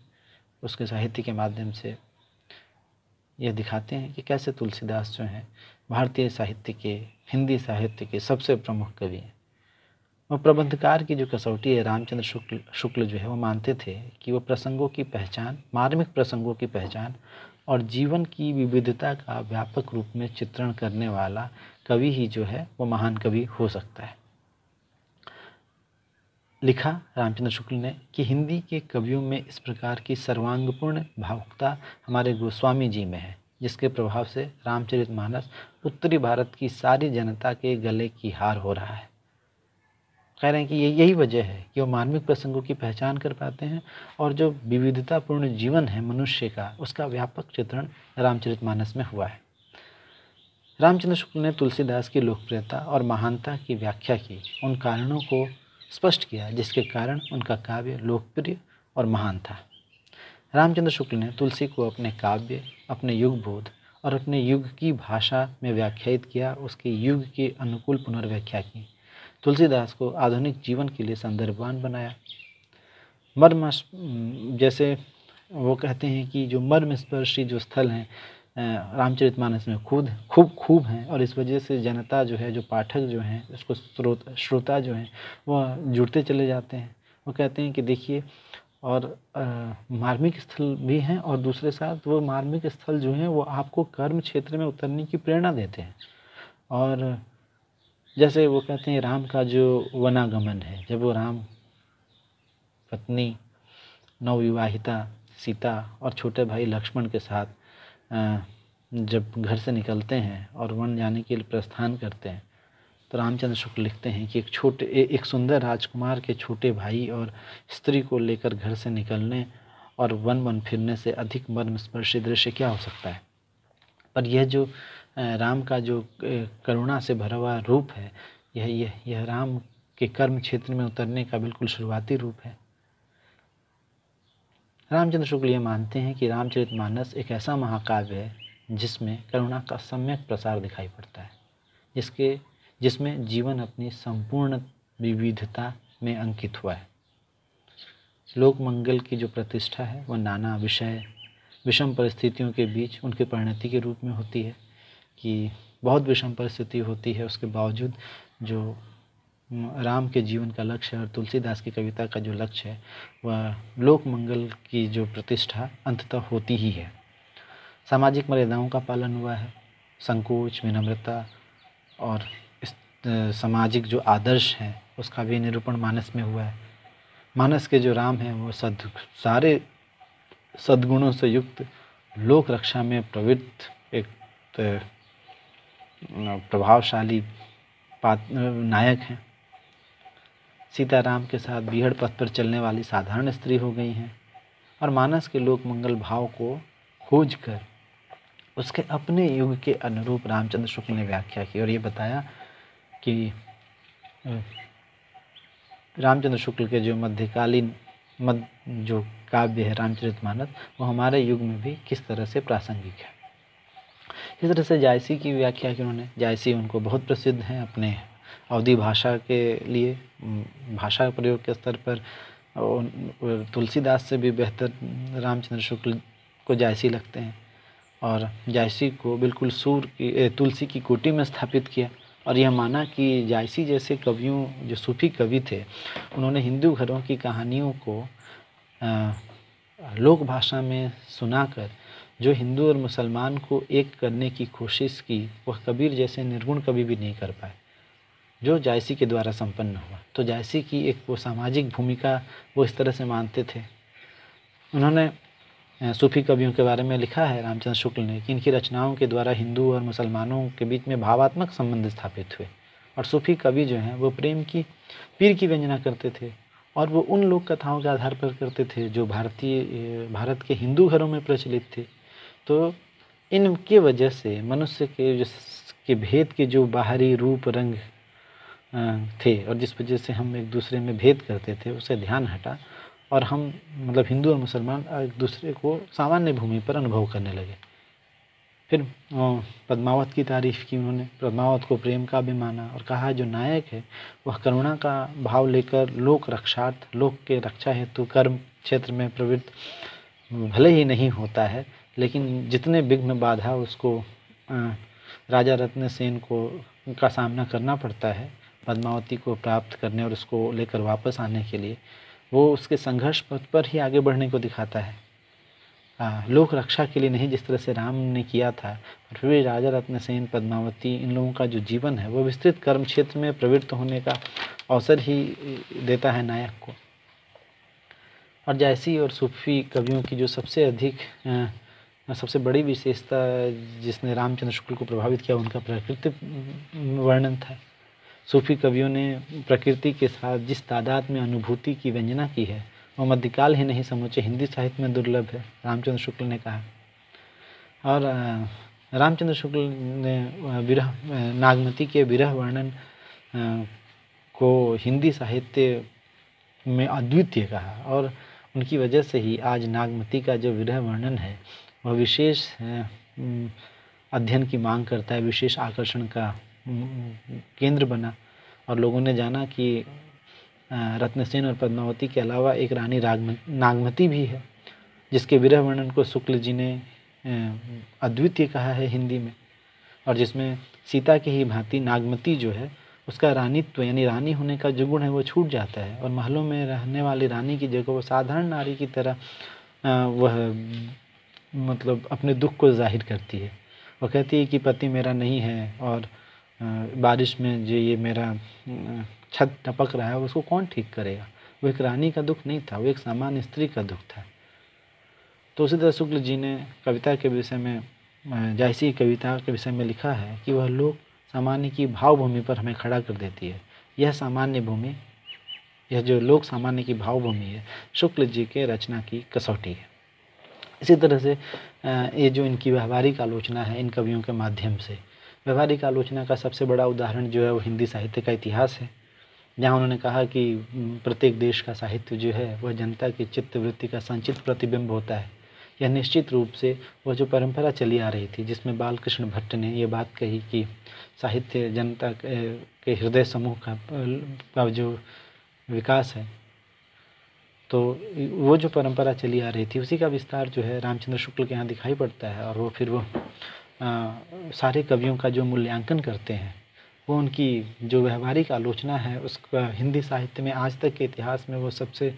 उसके साहित्य के माध्यम से यह दिखाते हैं कि कैसे तुलसीदास जो हैं भारतीय साहित्य के हिंदी साहित्य के सबसे प्रमुख कवि हैं वो प्रबंधकार की जो कसौटी है रामचंद्र शुक्ल शुक्ल जो है वो मानते थे कि वो प्रसंगों की पहचान मार्मिक प्रसंगों की पहचान और जीवन की विविधता का व्यापक रूप में चित्रण करने वाला कवि ही जो है वो महान कवि हो सकता है लिखा रामचंद्र शुक्ल ने कि हिंदी के कवियों में इस प्रकार की सर्वांगपूर्ण भावुकता हमारे गोस्वामी जी में है जिसके प्रभाव से रामचरित मानस उत्तरी भारत की सारी जनता के गले की हार हो रहा है कह रहे हैं कि ये यही वजह है कि वो मार्मिक प्रसंगों की पहचान कर पाते हैं और जो विविधतापूर्ण जीवन है मनुष्य का उसका व्यापक चित्रण रामचरितमानस में हुआ है रामचंद्र शुक्ल ने तुलसीदास की लोकप्रियता और महानता की व्याख्या की उन कारणों को स्पष्ट किया जिसके कारण उनका काव्य लोकप्रिय और महान था रामचंद्र शुक्ल ने तुलसी को अपने काव्य अपने युगबोध और अपने युग की भाषा में व्याख्यात किया उसके युग के अनुकूल पुनर्व्याख्या की तुलसीदास को आधुनिक जीवन के लिए संदर्भवान बनाया मर्म जैसे वो कहते हैं कि जो मर्म स्पर्शी जो स्थल हैं रामचरित मानस में खुद खूब खूब हैं और इस वजह से जनता जो है जो पाठक जो हैं उसको स्रोत श्रोता जो हैं वह जुड़ते चले जाते हैं वो कहते हैं कि देखिए और मार्मिक स्थल भी हैं और दूसरे साथ वो मार्मिक स्थल जो हैं वो आपको कर्म क्षेत्र में उतरने की प्रेरणा देते हैं और जैसे वो कहते हैं राम का जो वनागमन है जब वो राम पत्नी नवविवाहिता सीता और छोटे भाई लक्ष्मण के साथ जब घर से निकलते हैं और वन जाने के लिए प्रस्थान करते हैं तो रामचंद्र शुक्ल लिखते हैं कि एक छोटे एक सुंदर राजकुमार के छोटे भाई और स्त्री को लेकर घर से निकलने और वन वन फिरने से अधिक मर्मस्पर्शी दृश्य क्या हो सकता है पर यह जो राम का जो करुणा से भरा हुआ रूप है यह यह यह राम के कर्म क्षेत्र में उतरने का बिल्कुल शुरुआती रूप है रामचंद्र शुक्ल ये मानते हैं कि रामचरितमानस एक ऐसा महाकाव्य है जिसमें करुणा का सम्यक प्रसार दिखाई पड़ता है जिसके जिसमें जीवन अपनी संपूर्ण विविधता में अंकित हुआ है लोक मंगल की जो प्रतिष्ठा है वह नाना विषय विषम परिस्थितियों के बीच उनके परिणति के रूप में होती है कि बहुत विषम परिस्थिति होती है उसके बावजूद जो राम के जीवन का लक्ष्य और तुलसीदास की कविता का जो लक्ष्य है वह लोक मंगल की जो प्रतिष्ठा अंततः होती ही है सामाजिक मर्यादाओं का पालन हुआ है संकोच विनम्रता और सामाजिक जो आदर्श हैं उसका भी निरूपण मानस में हुआ है मानस के जो राम हैं वो सद सारे सद्गुणों से युक्त लोक रक्षा में प्रवृत्त एक प्रभावशाली पात्र नायक हैं सीताराम के साथ बीहड़ पथ पर चलने वाली साधारण स्त्री हो गई हैं और मानस के लोक मंगल भाव को खोज कर उसके अपने युग के अनुरूप रामचंद्र शुक्ल ने व्याख्या की और ये बताया कि रामचंद्र शुक्ल के जो मध्यकालीन मध जो काव्य है रामचरित मानस वो हमारे युग में भी किस तरह से प्रासंगिक है इस तरह से जायसी की व्याख्या की उन्होंने जायसी उनको बहुत प्रसिद्ध हैं अपने अवधी भाषा के लिए भाषा प्रयोग के स्तर पर तुलसीदास से भी बेहतर रामचंद्र शुक्ल को जायसी लगते हैं और जायसी को बिल्कुल सूर की तुलसी की कोटी में स्थापित किया और यह माना कि जायसी जैसे कवियों जो सूफी कवि थे उन्होंने हिंदू घरों की कहानियों को लोक भाषा में सुनाकर जो हिंदू और मुसलमान को एक करने की कोशिश की वह कबीर जैसे निर्गुण कभी भी नहीं कर पाए जो जायसी के द्वारा संपन्न हुआ तो जायसी की एक वो सामाजिक भूमिका वो इस तरह से मानते थे उन्होंने सूफी कवियों के बारे में लिखा है रामचंद्र शुक्ल ने कि इनकी रचनाओं के द्वारा हिंदू और मुसलमानों के बीच में भावात्मक संबंध स्थापित हुए और सूफी कवि जो हैं वो प्रेम की पीर की व्यंजना करते थे और वो उन लोक कथाओं के आधार पर करते थे जो भारतीय भारत के हिंदू घरों में प्रचलित थे तो इनके वजह से मनुष्य के जो के भेद के जो बाहरी रूप रंग थे और जिस वजह से हम एक दूसरे में भेद करते थे उसे ध्यान हटा और हम मतलब हिंदू और मुसलमान एक दूसरे को सामान्य भूमि पर अनुभव करने लगे फिर पद्मावत की तारीफ की उन्होंने पद्मावत को प्रेम का भी माना और कहा जो नायक है वह करुणा का भाव लेकर लोक रक्षार्थ लोक के रक्षा हेतु कर्म क्षेत्र में प्रवृत्त भले ही नहीं होता है लेकिन जितने विघ्न बाधा उसको राजा रत्न सेन को का सामना करना पड़ता है पद्मावती को प्राप्त करने और उसको लेकर वापस आने के लिए वो उसके संघर्ष पथ पर ही आगे बढ़ने को दिखाता है आ, लोक रक्षा के लिए नहीं जिस तरह से राम ने किया था पर फिर भी राजा रत्नसेन पद्मावती इन लोगों का जो जीवन है वो विस्तृत कर्म क्षेत्र में प्रवृत्त होने का अवसर ही देता है नायक को और जैसी और सूफी कवियों की जो सबसे अधिक आ, सबसे बड़ी विशेषता जिसने रामचंद्र शुक्ल को प्रभावित किया उनका प्रकृति वर्णन था सूफी कवियों ने प्रकृति के साथ जिस तादाद में अनुभूति की व्यंजना की है वह मध्यकाल ही नहीं समूचे हिंदी साहित्य में दुर्लभ है रामचंद्र शुक्ल ने कहा और रामचंद्र शुक्ल ने विरह नागमती के विरह वर्णन को हिंदी साहित्य में अद्वितीय कहा और उनकी वजह से ही आज नागमती का जो विरह वर्णन है वह विशेष अध्ययन की मांग करता है विशेष आकर्षण का केंद्र बना और लोगों ने जाना कि रत्नसेन और पद्मावती के अलावा एक रानी राग नागमती भी है जिसके विरह वर्णन को शुक्ल जी ने अद्वितीय कहा है हिंदी में और जिसमें सीता की ही भांति नागमती जो है उसका रानीत्व यानी रानी होने का जो गुण है वो छूट जाता है और महलों में रहने वाली रानी की जगह वो साधारण नारी की तरह वह मतलब अपने दुख को जाहिर करती है वो कहती है कि पति मेरा नहीं है और बारिश में जो ये मेरा छत टपक रहा है उसको कौन ठीक करेगा वो एक रानी का दुख नहीं था वो एक सामान्य स्त्री का दुख था तो उसी तरह शुक्ल जी ने कविता के विषय में जायसी कविता के विषय में लिखा है कि वह लोक सामान्य की भावभूमि पर हमें खड़ा कर देती है यह सामान्य भूमि यह जो लोक सामान्य की भावभूमि है शुक्ल जी के रचना की कसौटी है इसी तरह से ये जो इनकी व्यवहारिक आलोचना है इन कवियों के माध्यम से व्यवहारिक आलोचना का सबसे बड़ा उदाहरण जो है वो हिंदी साहित्य का इतिहास है जहाँ उन्होंने कहा कि प्रत्येक देश का साहित्य जो है वह जनता की चित्तवृत्ति का संचित प्रतिबिंब होता है यह निश्चित रूप से वह जो परंपरा चली आ रही थी जिसमें बालकृष्ण भट्ट ने ये बात कही कि साहित्य जनता के हृदय समूह का का जो विकास है तो वो जो परंपरा चली आ रही थी उसी का विस्तार जो है रामचंद्र शुक्ल के यहाँ दिखाई पड़ता है और वो फिर वो सारे कवियों का जो मूल्यांकन करते हैं वो उनकी जो व्यवहारिक आलोचना है उसका हिंदी साहित्य में आज तक के इतिहास में वो सबसे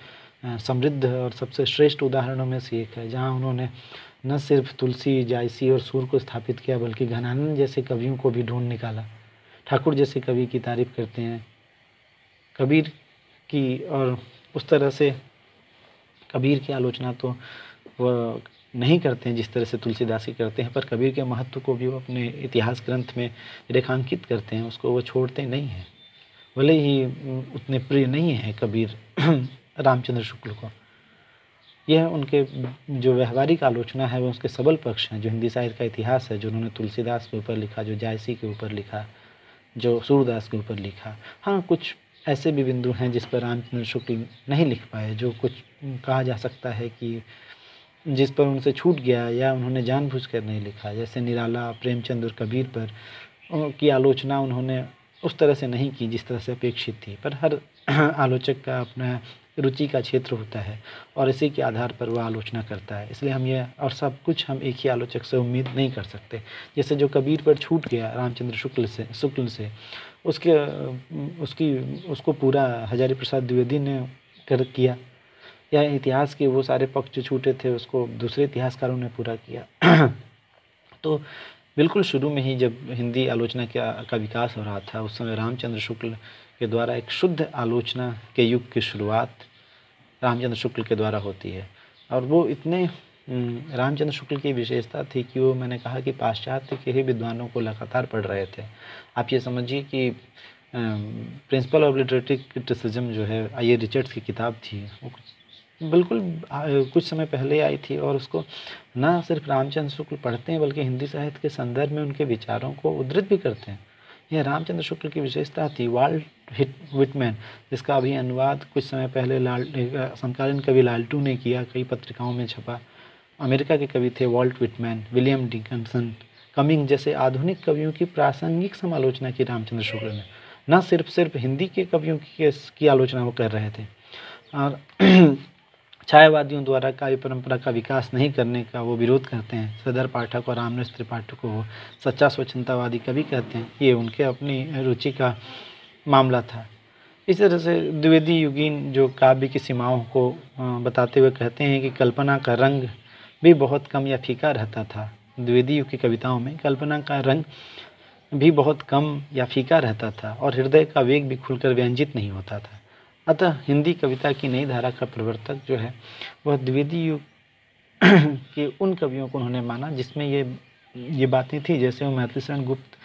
समृद्ध और सबसे श्रेष्ठ उदाहरणों में से एक है जहाँ उन्होंने न सिर्फ तुलसी जायसी और सूर को स्थापित किया बल्कि घनानंद जैसे कवियों को भी ढूंढ निकाला ठाकुर जैसे कवि की तारीफ करते हैं कबीर की और उस तरह से कबीर की आलोचना तो नहीं करते हैं जिस तरह से तुलसीदास जी करते हैं पर कबीर के महत्व को भी वो अपने इतिहास ग्रंथ में रेखांकित करते हैं उसको वो छोड़ते नहीं हैं भले ही उतने प्रिय नहीं हैं कबीर रामचंद्र शुक्ल को यह उनके जो व्यवहारिक आलोचना है वो उसके सबल पक्ष हैं जो हिंदी साहित्य का इतिहास है जो उन्होंने तुलसीदास के ऊपर लिखा जो जायसी के ऊपर लिखा जो सूरदास के ऊपर लिखा हाँ कुछ ऐसे भी बिंदु हैं जिस पर रामचंद्र शुक्ल नहीं लिख पाए जो कुछ कहा जा सकता है कि जिस पर उनसे छूट गया या उन्होंने जानबूझकर नहीं लिखा जैसे निराला प्रेमचंद और कबीर पर की आलोचना उन्होंने उस तरह से नहीं की जिस तरह से अपेक्षित थी पर हर आलोचक का अपना रुचि का क्षेत्र होता है और इसी के आधार पर वह आलोचना करता है इसलिए हम यह और सब कुछ हम एक ही आलोचक से उम्मीद नहीं कर सकते जैसे जो कबीर पर छूट गया रामचंद्र शुक्ल से शुक्ल से उसके उसकी उसको पूरा हजारी प्रसाद द्विवेदी ने कर किया या इतिहास के वो सारे पक्ष जो छूटे थे उसको दूसरे इतिहासकारों ने पूरा किया तो बिल्कुल शुरू में ही जब हिंदी आलोचना का का विकास हो रहा था उस समय रामचंद्र शुक्ल के द्वारा एक शुद्ध आलोचना के युग की शुरुआत रामचंद्र शुक्ल के द्वारा होती है और वो इतने रामचंद्र शुक्ल की विशेषता थी कि वो मैंने कहा कि पाश्चात्य के ही विद्वानों को लगातार पढ़ रहे थे आप ये समझिए कि प्रिंसिपल ऑफ लिटरेटिक क्रिटिसिज्म जो है आई ए रिचर्ड्स की किताब थी वो बिल्कुल कुछ समय पहले आई थी और उसको न सिर्फ रामचंद्र शुक्ल पढ़ते हैं बल्कि हिंदी साहित्य के संदर्भ में उनके विचारों को उद्धृत भी करते हैं यह रामचंद्र शुक्ल की विशेषता थी वाल्ट विटमैन जिसका अभी अनुवाद कुछ समय पहले लाल समकालीन कवि लालटू ने किया कई पत्रिकाओं में छपा अमेरिका के कवि थे Walt Whitman William Dickinson Cumming जैसे आधुनिक कवियों की प्रासंगिक समालोचना की रामचंद्र शुक्ल ने न सिर्फ सिर्फ हिंदी के कवियों की, की आलोचना वो कर रहे थे और छायावादियों द्वारा काव्य परंपरा का विकास नहीं करने का वो विरोध करते हैं सदर पाठक और रामनृत त्रिपाठक को सच्चा स्वच्छतावादी कवि कहते हैं ये उनके अपनी रुचि का मामला था इस तरह से द्विवेदी युगीन जो काव्य की सीमाओं को बताते हुए कहते हैं कि कल्पना का रंग भी बहुत कम या फीका रहता था द्विवेदी युग की कविताओं में कल्पना का रंग भी बहुत कम या फीका रहता था और हृदय का वेग भी खुलकर व्यंजित नहीं होता था अतः हिंदी कविता की नई धारा का प्रवर्तक जो है वह द्विवेदी युग के उन कवियों को उन्होंने माना जिसमें ये ये बातें थी जैसे वो मैथिलीशरण गुप्त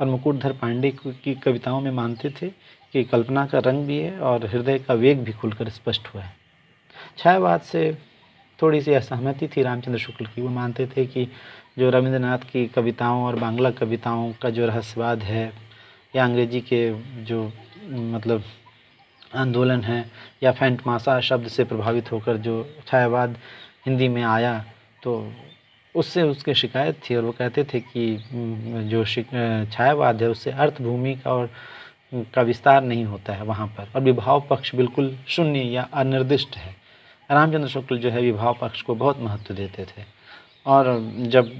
और मुकुटधर पांडे की कविताओं में मानते थे कि कल्पना का रंग भी है और हृदय का वेग भी खुलकर स्पष्ट हुआ है छायावाद से थोड़ी सी असहमति थी रामचंद्र शुक्ल की वो मानते थे कि जो रविंद्रनाथ की कविताओं और बांग्ला कविताओं का जो रहस्यवाद है या अंग्रेजी के जो मतलब आंदोलन है या फैंटमासा शब्द से प्रभावित होकर जो छायावाद हिंदी में आया तो उससे उसके शिकायत थी और वो कहते थे कि जो छायावाद है उससे अर्थभूमि का और का विस्तार नहीं होता है वहाँ पर और विभाव पक्ष बिल्कुल शून्य या अनिर्दिष्ट है रामचंद्र शुक्ल जो है विभाव पक्ष को बहुत महत्व देते थे और जब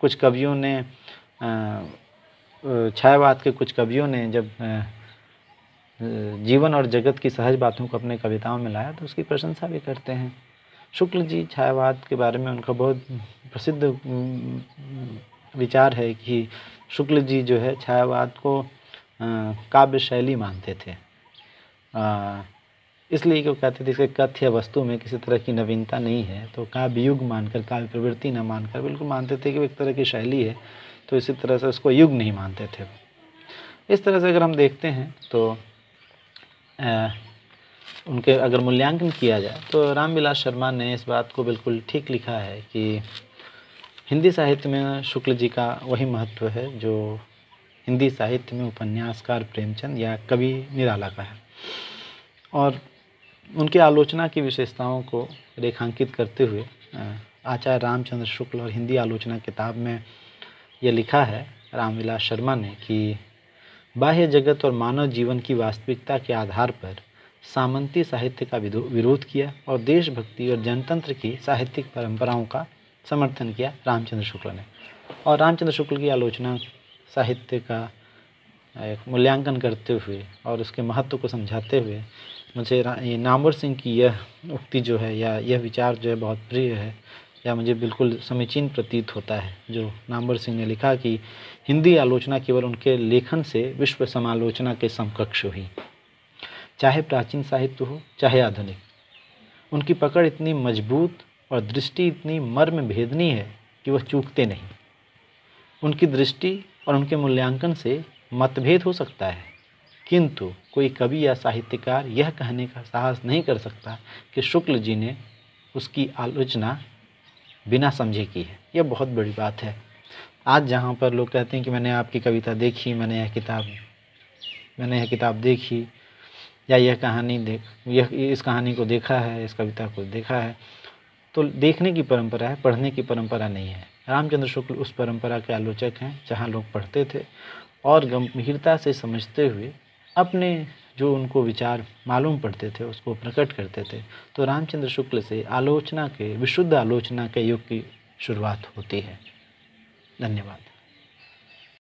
कुछ कवियों ने छायावाद के कुछ कवियों ने जब जीवन और जगत की सहज बातों को अपने कविताओं में लाया तो उसकी प्रशंसा भी करते हैं शुक्ल जी छायावाद के बारे में उनका बहुत प्रसिद्ध विचार है कि शुक्ल जी जो है छायावाद को काव्य शैली मानते थे इसलिए क्यों कहते थे इसके कथ्य वस्तु में किसी तरह की नवीनता नहीं है तो काव्य युग मानकर काव्य प्रवृत्ति न मानकर बिल्कुल मानते थे कि वो एक तरह की शैली है तो इसी तरह से उसको युग नहीं मानते थे इस तरह से अगर हम देखते हैं तो उनके अगर मूल्यांकन किया जाए तो रामविलास शर्मा ने इस बात को बिल्कुल ठीक लिखा है कि हिंदी साहित्य में शुक्ल जी का वही महत्व है जो हिंदी साहित्य में उपन्यासकार प्रेमचंद या कवि निराला का है और उनके आलोचना की विशेषताओं को रेखांकित करते हुए आचार्य रामचंद्र शुक्ल और हिंदी आलोचना किताब में यह लिखा है रामविलास शर्मा ने कि बाह्य जगत और मानव जीवन की वास्तविकता के आधार पर सामंती साहित्य का विरोध किया और देशभक्ति और जनतंत्र की साहित्यिक परंपराओं का समर्थन किया रामचंद्र शुक्ल ने और रामचंद्र शुक्ल की आलोचना साहित्य का मूल्यांकन करते हुए और उसके महत्व को समझाते हुए मुझे ये नामवर सिंह की यह उक्ति जो है या यह विचार जो है बहुत प्रिय है या मुझे बिल्कुल समीचीन प्रतीत होता है जो नामवर सिंह ने लिखा कि हिंदी आलोचना केवल उनके लेखन से विश्व समालोचना के समकक्ष हुई चाहे प्राचीन साहित्य हो चाहे आधुनिक उनकी पकड़ इतनी मजबूत और दृष्टि इतनी मर्म भेदनी है कि वह चूकते नहीं उनकी दृष्टि और उनके मूल्यांकन से मतभेद हो सकता है किंतु कोई कवि या साहित्यकार यह कहने का साहस नहीं कर सकता कि शुक्ल जी ने उसकी आलोचना बिना समझे की है यह बहुत बड़ी बात है आज जहाँ पर लोग कहते हैं कि मैंने आपकी कविता देखी मैंने यह किताब मैंने यह किताब देखी या यह कहानी देख यह इस कहानी को देखा है इस कविता को देखा है तो देखने की परंपरा है पढ़ने की परंपरा नहीं है रामचंद्र शुक्ल उस परंपरा के आलोचक हैं जहाँ लोग पढ़ते थे और गंभीरता से समझते हुए अपने जो उनको विचार मालूम पड़ते थे उसको प्रकट करते थे तो रामचंद्र शुक्ल से आलोचना के विशुद्ध आलोचना के युग की शुरुआत होती है धन्यवाद